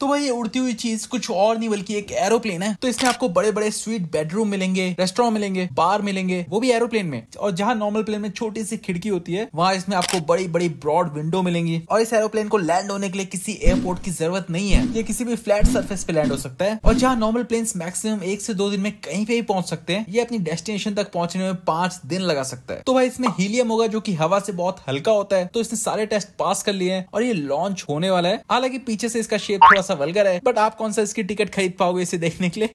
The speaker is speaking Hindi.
तो भाई ये उड़ती हुई चीज कुछ और नहीं बल्कि एक एरोप्लेन है तो इसमें आपको बड़े बड़े स्वीट बेडरूम मिलेंगे रेस्टोरेंट मिलेंगे बार मिलेंगे वो भी एरोप्लेन में और जहाँ नॉर्मल प्लेन में छोटी सी खिड़की होती है वहां इसमें आपको बड़ी बड़ी ब्रॉड विंडो मिलेंगी और इस एरोप्लेन को लैंड होने के लिए किसी एयरपोर्ट की जरूरत नहीं है ये किसी भी फ्लैट सर्फेस पे लैंड हो सकता है और जहाँ नॉर्मल प्लेन मैक्सिमम एक से दो दिन में कहीं पे भी पहुंच सकते हैं ये अपनी डेस्टिनेशन तक पहुंचने में पांच दिन लगा सकता है तो भाई इसमें हीलियम होगा जो की हवा से बहुत हल्का होता है तो इसने सारे टेस्ट पास कर लिए हैं और ये लॉन्च होने वाला है हालांकि पीछे से इसका शेप थोड़ा सा वलगर है बट आप कौन सा इसकी टिकट खरीद पाओगे इसे देखने के लिए